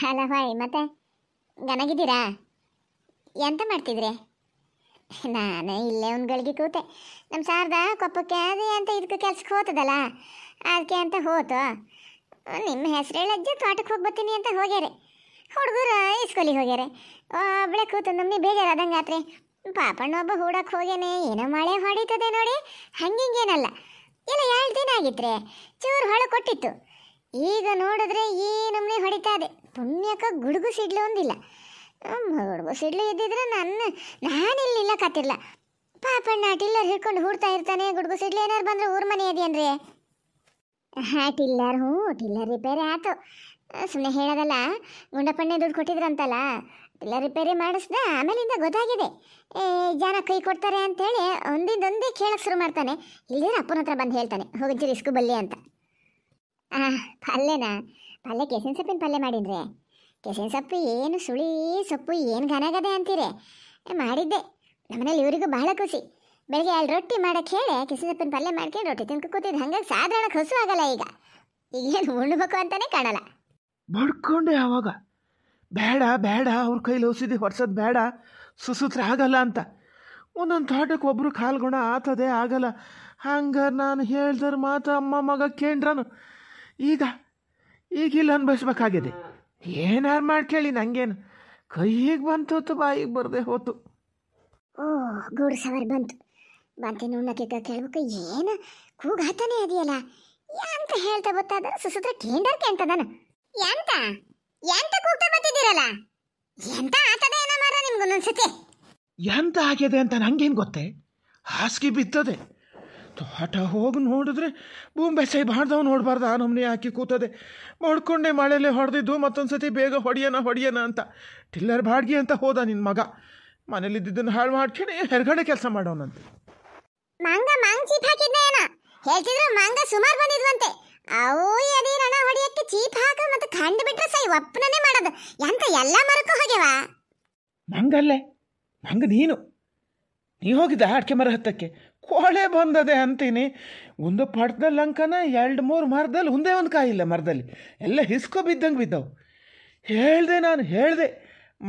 hello hi ಮತ್ತೆ ನನಗಿದ್ದೀರಾ ಎಂತ ಮಾಡ್ತಿದ್ರಿ ನಾನು ಇಲ್ಲೇ ಒಂದು ಗಳಿಗೆ ಕೂತೆ ನಮ್ಮ ಸಾರ್ದ ಕೊಪ್ಪಕ್ಕೆ ಅದೇ ಅಂತ ಇದಕ್ಕೆ ಕೆಲ್ಸಕ್ಕೆ ಹೋತದಲ್ಲ ಅದಕ್ಕೆ ಅಂತ ಹೋತು ನಿಮ್ಮ ಹೆಸರು ಹೇಳಜ್ಜ ತೋಟಕ್ಕೆ ಹೋಗಿ ಅಂತ ಹೋಗ್ಯಾರೆ ಹುಡುಗರು ಇಸ್ಕೊಲಿಗೆ ಹೋಗ್ಯಾರೆ ಒಬ್ಬಳೆ ಕೂತು ನಮ್ಮನೆ ಬೇಜಾರಾದಂಗೆ ಆತ್ರಿ ಪಾಪಣ್ಣ ಒಬ್ಬ ಹೂಡಕ್ಕೆ ಹೋಗ್ಯಾನೆ ಏನೋ ಮಳೆ ಹೊಡಿತದೆ ನೋಡಿ ಹಂಗಿಂಗೇನಲ್ಲ ಇಲ್ಲ ಎರಡು ದಿನ ರೀ ಚೂರು ಹೊಳೆ ಕೊಟ್ಟಿತ್ತು ಈಗ ನೋಡಿದ್ರೆ ಈ ನಮ್ಮನೆ ಹೊಡಿತಾ ಇದೆ ಪುಣ್ಯಕ್ಕೆ ಗುಡುಗು ಸಿಡ್ಲು ಒಂದಿಲ್ಲ ಗುಡುಗು ಸಿಡ್ಲು ಇದ್ದಿದ್ರೆ ನನ್ನ ನಾನಿಲ್ಲ ಕತ್ತಿರ್ಲ ಪಾಪಣ್ಣ ಟಿಲ್ಲರ್ ಹಿಡ್ಕೊಂಡು ಹೂಡ್ತಾ ಇರ್ತಾನೆ ಗುಡುಗು ಸಿಡ್ಲು ಏನಾದ್ರು ಬಂದ್ರೆ ಊರ ಮನೆ ಇದೆಯನ್ರಿ ಹಾಂ ಟಿಲ್ಲರ್ ಹ್ಞೂ ಟಿಲ್ಲರ್ ರಿಪೇರಿ ಆಯ್ತು ಸುಮ್ಮನೆ ಹೇಳೋದಲ್ಲ ಗುಂಡಪ್ಪಣ್ಣೆ ದುಡ್ಡು ಕೊಟ್ಟಿದ್ರಂತಲ್ಲ ಟಿಲ್ಲರ್ ರಿಪೇರಿ ಮಾಡಿಸ್ದೆ ಆಮೇಲಿಂದ ಗೊತ್ತಾಗಿದೆ ಏ ಜನ ಕೈ ಕೊಡ್ತಾರೆ ಅಂತೇಳಿ ಒಂದಿಂದೊಂದೇ ಕೇಳಕ್ಕೆ ಶುರು ಮಾಡ್ತಾನೆ ಇಲ್ಲಿ ಅಪ್ಪನ ಹತ್ರ ಬಂದು ಹೇಳ್ತಾನೆ ಹೋಗಿ ರಿಸ್ಕು ಬಲ್ಲಿ ಅಂತ ಪಲ್ಲೆನಾ ಪಲ್ಲೆ ಕೆಸಿನ ಸೊಪ್ಪಿನ ಪಲ್ಯ ಮಾಡಿದ್ರೆ ಕೆಸಿನ ಸೊಪ್ಪು ಏನು ಸುಳಿ ಸೊಪ್ಪು ಏನು ಘನಗದೆ ಅಂತೀರಿ ಮಾಡಿದ್ದೆ ನಮ್ಮನೇಲಿ ಇವರಿಗೂ ಬಹಳ ಖುಷಿ ಬೆಳಗ್ಗೆ ಅಲ್ಲಿ ರೊಟ್ಟಿ ಮಾಡಕ್ಕೆ ಹೇಳಿ ಕೆಸಿನ ಸೊಪ್ಪಿನ ಪಲ್ಯ ಮಾಡ್ಕೊಂಡು ರೊಟ್ಟಿ ತಿನ್ಕೊ ಕೂತಿದ್ದು ಹಂಗಾಗಿ ಸಾಧಾರಣ ಹಸು ಆಗಲ್ಲ ಈಗ ಈಗೇನು ಉಣ್ಬೇಕು ಅಂತಲೇ ಕಾಣಲ್ಲ ಬಡ್ಕೊಂಡೆ ಆವಾಗ ಬೇಡ ಬೇಡ ಅವ್ರ ಕೈಲಿ ಔಷಧಿ ಹೊಡ್ಸೋದು ಬೇಡ ಸುಸೂತ್ರ ಆಗಲ್ಲ ಅಂತ ಒಂದೊಂದು ತೋಟಕ್ಕೆ ಒಬ್ಬರು ಕಾಲ್ಗುಣ ಆತದೆ ಆಗಲ್ಲ ಹಂಗಾರೆ ನಾನು ಹೇಳ್ದಾರ ಮಾತು ಅಮ್ಮ ಮಗ ಕೇಂದ್ರನು ಈಗ ಈಗಿಲ್ಲ ಅನುಭವಿಸ್ಬೇಕಾಗಿದೆ ಏನಾರು ಮಾಡ್ಕೇಳಿ ನಂಗೇನು ಕೈಗೆ ಬಂತು ಬಾಯಿಗೆ ಬರದೆ ಹೋತು ಓ ಗೂಡು ಸವಾರಿ ಬಂತು ಬಂತೆ ನುಣ್ಣಕ್ಕೆ ಕೇಳ್ಬೇಕು ಏನು ಕೂಗಾತಾನೆ ಇದೆಯಲ್ಲ ಎಂತ ಹೇಳ್ತಾ ಸುಸುದ್ರ ಸುಸುತ್ರ ಕೇಂದ್ರಕ್ಕೆ ಅಂತದನ ಎಂತ ಎಂತ ಕೂಗ್ತಾ ಬರ್ತಿದ್ದೀರಲ್ಲ ಎಂತ ಆತದ ಏನೋ ಮಾರ ನಿಮ್ಗೊಂದೊಂದ್ಸತಿ ಎಂತ ಆಗಿದೆ ಅಂತ ನಂಗೇನು ಗೊತ್ತೇ ಹಾಸಿಗೆ ಬಿತ್ತದೆ ತೋಟ ಹೋಗಿ ನೋಡಿದ್ರೆ ಭೂಮಿ ಬೆಸಾಯಿ ಬಾಡ್ದವ್ ನೋಡಬಾರ್ದ ಆ ನಮ್ಮನೆ ಹಾಕಿ ಕೂತದೆ ಹೊಡ್ಕೊಂಡೆ ಮಳೆಯಲ್ಲೇ ಹೊಡೆದಿದ್ದು ಮತ್ತೊಂದು ಸತಿ ಬೇಗ ಹೊಡಿಯೋಣ ಹೊಡಿಯೋಣ ಅಂತ ಟಿಲ್ಲರ್ ಬಾಡ್ಗಿ ಅಂತ ಹೋದ ನಿನ್ನ ಮಗ ಮನೇಲಿದ್ದನ್ನು ಹಾಳು ಮಾಡ್ಕೊಂಡು ಹೆರ್ಗಡೆ ಕೆಲಸ ಮಾಡೋಣಂತೆ ಮಂಗ ಮಂಗ್ ಚೀಪ್ ಹಾಕಿದ್ನ ಏನ ಹೇಳ್ತಿದ್ರು ಮಂಗ ಸುಮಾರು ಬಂದಿದ್ವಂತೆ ಅವು ಎದಿ ಅಣ್ಣ ಹೊಡಿಯಕ್ಕೆ ಚೀಪ್ ಹಾಕ ಮತ್ತೆ ಕಂಡು ಬಿಟ್ಟರೆ ಸೈ ಒಪ್ಪನೇ ಮಾಡೋದು ಎಂತ ಎಲ್ಲ ಮರಕ್ಕೂ ಹೋಗ್ಯವ ಮಂಗಲ್ಲೇ ಮಂಗ ನೀನು ನೀ ಹೋಗಿದ್ದ ಅಡಿಕೆ ಮರ ಹತ್ತಕ್ಕೆ ಕೋಳೆ ಬಂದದೆ ಅಂತೀನಿ ಒಂದು ಪಟ್ದಲ್ಲಿ ಅಂಕನ ಎರಡು ಮೂರು ಮರದಲ್ಲಿ ಒಂದೇ ಒಂದು ಕಾಯಿಲ್ಲ ಮರದಲ್ಲಿ ಎಲ್ಲ ಹಿಸ್ಕೊ ಬಿದ್ದಂಗೆ ಬಿದ್ದವು ಹೇಳಿದೆ ನಾನು ಹೇಳಿದೆ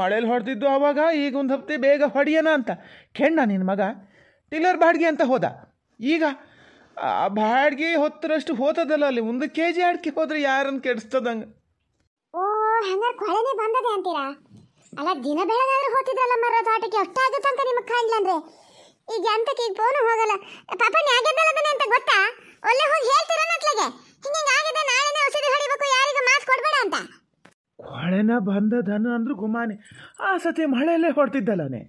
ಮಳೇಲಿ ಹೊಡೆದಿದ್ದು ಆವಾಗ ಈಗ ಒಂದು ಹಪ್ತಿ ಬೇಗ ಹೊಡೆಯೋಣ ಅಂತ ಕೆಣ್ಣ ನಿನ್ನ ಮಗ ಟಿಲ್ಲರ್ ಬಾಡಿಗೆ ಅಂತ ಹೋದ ಈಗ ಆ ಬಾಡಿಗೆ ಹೊತ್ತರಷ್ಟು ಹೋತದಲ್ಲ ಅಲ್ಲಿ ಒಂದು ಕೆ ಜಿ ಅಡಿಕೆ ಹೋದ್ರೆ ಯಾರನ್ನು ಕೆಡಿಸ್ತದಂಗೆ ಓ ಹಂಗಾರೆ ಬಂದದೆ ಅಂತೀರಾ ಅಲ್ಲ ದಿನ ಬೆಳಗಾದ್ರೆ ಹೋತಿದ್ರಲ್ಲ ಮರದ ಆಟಕ್ಕೆ ಅಷ್ಟಾಗುತ್ತೆ ಅಂತ ನಿಮಗೆ ಕಾಣಲಿಲ್ಲ ಈಗ ಎಂತಕ್ಕೆ ಈಗ ಫೋನು ಹೋಗಲ್ಲ ಪಾಪನ್ ಯಾಕೆದ್ದಲ್ಲ ಅದನ್ನ ಅಂತ ಗೊತ್ತಾ ಒಳ್ಳೆ ಹೋಗಿ ಹೇಳ್ತೀರ ನಟ್ಲಗೆ ಹಿಂಗೆ ಆಗಿದೆ ನಾಳೆನೇ ಔಷಧಿ ಹೊಡಿಬೇಕು ಯಾರಿಗೆ ಮಾಸ್ಕ್ ಕೊಡಬೇಡ ಅಂತ ಹೊಳೆನ ಬಂದದನು ಅಂದ್ರೆ ಗುಮಾನಿ ಆ ಸತಿ ಮಳೆಯಲ್ಲೇ ಹೊಡ್ತಿದ್ದಲ್ಲನೆ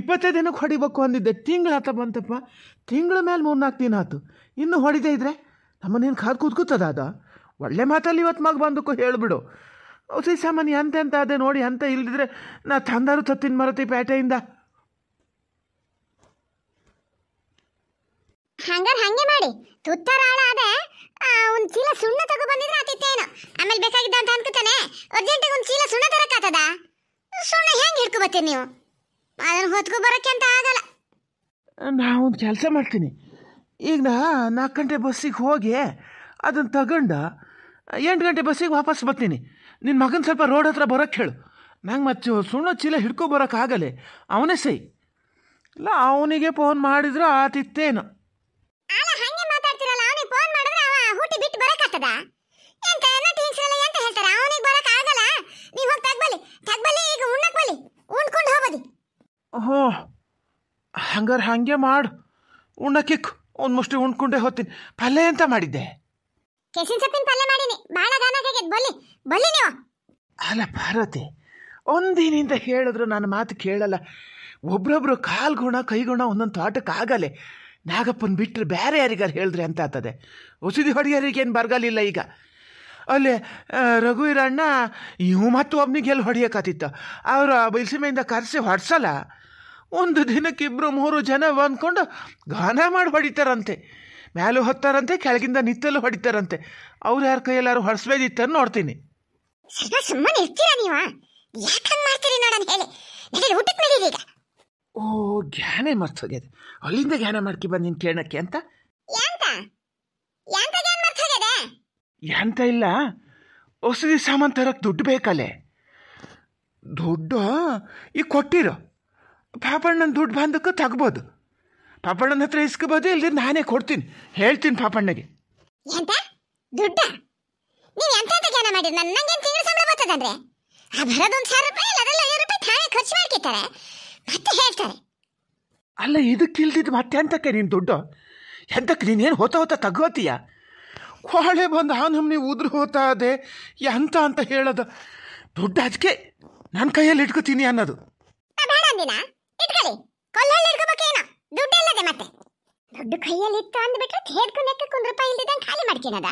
ಇಪ್ಪತ್ತೈದು ದಿನಕ್ಕೆ ಹೊಡಿಬೇಕು ಅಂದಿದ್ದೆ ತಿಂಗಳಾತ ಬಂತಪ್ಪ ತಿಂಗಳ ಮೇಲೆ ಮೂರ್ನಾಲ್ಕು ದಿನ ಆತು ಇನ್ನು ಹೊಡಿದೇ ಇದ್ರೆ ನಮ್ಮನೇನು ಕಾದು ಕೂತ್ಕೂತದ ಅದು ಒಳ್ಳೆ ಮಾತಲ್ಲಿ ಇವತ್ತು ಮಗ ಬಂದಕ್ಕೂ ಹೇಳಿಬಿಡು ಔಷಧಿ ಸಾಮಾನ್ಯ ಅಂತ ಅದೇ ನೋಡಿ ಅಂತ ಇಲ್ದಿದ್ರೆ ನಾ ತಂದಾರು ತತ್ತಿನ ಮರತಿ ಪೇಟೆಯಿಂದ ಹಂಗಾರ ಹಂಗೆ ಮಾಡಿ ತುತ್ತರಾಳ ಅದ ಒಂದು ಚೀಲ ಸುಣ್ಣ ತಗೋ ಬಂದಿದ್ರೆ ಆತಿತ್ತೇನು ಆಮೇಲೆ ಬೇಕಾಗಿದ್ದ ಅಂತ ಅನ್ಕೋತಾನೆ ಅರ್ಜೆಂಟಿಗೆ ಒಂದು ಚೀಲ ಸುಣ್ಣ ತರಕಾತದ ಸುಣ್ಣ ಹೆಂಗೆ ಹಿಡ್ಕೊಬತ್ತೀರಿ ನೀವು ಅದನ್ನು ಹೊತ್ಕೊ ಬರಕ್ಕೆ ಅಂತ ಆಗಲ್ಲ ನಾವು ಒಂದು ಕೆಲಸ ಮಾಡ್ತೀನಿ ಈಗ ನಾ ನಾಲ್ಕು ಗಂಟೆ ಬಸ್ಸಿಗೆ ಹೋಗಿ ಅದನ್ನ ತಗೊಂಡ ಎಂಟು ಗಂಟೆ ಬಸ್ಸಿಗೆ ವಾಪಸ್ ಬರ್ತೀನಿ ನಿನ್ನ ಮಗನ ಸ್ವಲ್ಪ ರೋಡ್ ಹತ್ರ ಬರಕ್ಕೆ ಹೇಳು ನಂಗೆ ಮತ್ತೆ ಸುಣ್ಣ ಚೀಲ ಹಿಡ್ಕೊ ಬರೋಕ್ಕಾಗಲ್ಲ ಅವನೇ ಸೈ ಇಲ್ಲ ಅವನಿಗೆ ಫೋನ್ ಮಾಡಿದ್ರೆ ಆತಿತ್ತೇನು ಆಗ್ತದ ಎಂತ ನಟ್ ಹೆಂಗಸರೆಲ್ಲ ಅಂತ ಹೇಳ್ತಾರ ಅವನಿಗೆ ಬರಕ್ ಆಗಲ್ಲ ನೀವು ಹೋಗಿ ತಗ್ಬಲಿ ತಗ್ಬಲಿ ಈಗ ಉಣ್ಣಕ್ ಬಲ್ಲಿ ಉಣ್ಕೊಂಡು ಹೋಗದಿ ಹೋ ಹಂಗಾರೆ ಹಂಗೆ ಮಾಡು ಉಣ್ಣಕ್ಕಿಕ್ ಒಂದು ಮುಷ್ಟಿ ಹೋಗ್ತೀನಿ ಪಲ್ಯ ಅಂತ ಮಾಡಿದ್ದೆ ಕೆಸಿನ ಸೊಪ್ಪಿನ ಪಲ್ಯ ಮಾಡೀನಿ ಭಾಳ ಗಾನಾಗೈತೆ ಬಲ್ಲಿ ಬಲ್ಲಿ ನೀವು ಅಲ್ಲ ಭಾರತಿ ಒಂದಿನಿಂದ ಹೇಳಿದ್ರು ನನ್ನ ಮಾತು ಕೇಳಲ್ಲ ಒಬ್ರೊಬ್ರು ಕಾಲ್ಗುಣ ಕೈಗುಣ ಒಂದೊಂದು ತೋಟಕ್ಕೆ ಆಗಲ್ಲೇ ನಾಗಪ್ಪನ ಬಿಟ್ಟರೆ ಬೇರೆ ಯಾರಿಗಾರು ಹೇಳಿದ್ರೆ ಅಂತ ಆಗ್ತದೆ ಹೊಸದಿ ಏನು ಬರಗಾಲಿಲ್ಲ ಈಗ ಅಲ್ಲೇ ರಘುವೀರಣ್ಣ ಇವು ಮತ್ತು ಒಬ್ನಿಗೆ ಎಲ್ಲಿ ಹೊಡೆಯೋಕ್ಕಾತಿತ್ತು ಅವರು ಬೈಲ್ಸೀಮೆಯಿಂದ ಕರೆಸಿ ಹೊಡ್ಸಲ್ಲ ಒಂದು ದಿನಕ್ಕೆ ಇಬ್ಬರು ಮೂರು ಜನ ಬಂದ್ಕೊಂಡು ಗಾನ ಮಾಡಿ ಹೊಡಿತಾರಂತೆ ಮ್ಯಾಲೂ ಹೊತ್ತಾರಂತೆ ಕೆಳಗಿಂದ ನಿತ್ತಲು ಹೊಡಿತಾರಂತೆ ಅವ್ರು ಯಾರ ಕೈಯಲ್ಲಾರು ಹೊಡೆಸ್ಬೇದಿತ್ತನ್ನು ನೋಡ್ತೀನಿ ಸುಮ್ಮನೆ ಇರ್ತೀರಾ ನೀವು ಯಾಕೆ ಮಾಡ್ತೀರಿ ನೋಡೋಣ ಹೇಳಿ ಊಟಕ್ಕೆ ಈಗ ಓ ಗ್ಯಾನೆ ಮರ್ತೋಗ್ಯದೆ ಅಲ್ಲಿಂದ ಗ್ಯಾನೆ ಮಾಡ್ಕಿ ಬಂದಿನ ಕೇಳಕ್ಕೆ ಅಂತ ಎಂತ ಇಲ್ಲ ಔಷಧಿ ಸಾಮಾನು ತರಕ್ಕೆ ದುಡ್ಡು ಬೇಕಲ್ಲೇ ದುಡ್ಡು ಈಗ ಕೊಟ್ಟಿರೋ ಪಾಪಣ್ಣನ ದುಡ್ಡು ಬಂದಕ್ಕೆ ತಗ್ಬೋದು ಪಾಪಣ್ಣನ ಹತ್ರ ಇಸ್ಕೋಬೋದು ಇಲ್ಲಿ ನಾನೇ ಕೊಡ್ತೀನಿ ಹೇಳ್ತೀನಿ ಪಾಪಣ್ಣಗೆ ಎಂತ ದುಡ್ಡ ನೀವು ನಂಗೆ ಸಂಬಳ ಸಾವಿರ ರೂಪಾಯಿ ಅದೆಲ್ಲ ರೂಪಾಯಿ ಖರ್ಚು ಮಾಡ್ಕಿತಾರೆ ಮತ್ತೆ ಹೇಳ್ತಾರೆ ಅಲ್ಲ ಇದಕ್ಕಿಲ್ದಿದ್ದು ಮತ್ತೆ ಅಂತಕ್ಕೆ ನೀನು ದುಡ್ಡು ಎಂತಕ್ಕೆ ನೀನೇನು ಹೋತ ಹೋತ ತಗೋತೀಯ ಕೋಳೆ ಬಂದು ಆನಮ್ನಿ ಉದುರು ಹೋತಾ ಅದೇ ಎಂತ ಅಂತ ಹೇಳೋದು ದುಡ್ಡು ಅದಕ್ಕೆ ನನ್ನ ಕೈಯಲ್ಲಿ ಇಟ್ಕೋತೀನಿ ಅನ್ನೋದು ದುಡ್ಡು ಕೈಯಲ್ಲಿ ಇತ್ತು ಅಂದ್ಬಿಟ್ರೆ ಹೇಳ್ಕೊಂಡಕ್ಕೆ ಒಂದು ರೂಪಾಯಿ ಇಲ್ದಿದ್ದಂಗೆ ಖಾಲಿ ಮಾಡ್ಕೊಳದ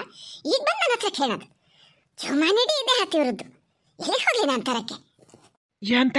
ಈಗ ಬಂದು ನನ್ನ ಹತ್ರ ಕೇಳೋದು ಜುಮಾನಿಡಿ ಇದೆ ಹತ್ತಿರದ್ದು ಎಲ್ಲಿ ಹೋಗ್ಲಿ ನಾನು ತರಕ್ಕೆ ಎಂತ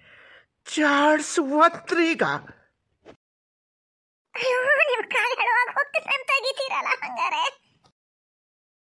ಚಾರ್ಲ್ಸ್ ಒತ್ರೀಗ ಅಯ್ಯೋ ನೀವು ಕಾಲು ಹೋಗ್ತಿಲ್ಲ ಅಂತ ಆಗಿದ್ದೀರಲ್ಲ ಹಂಗಾರೆ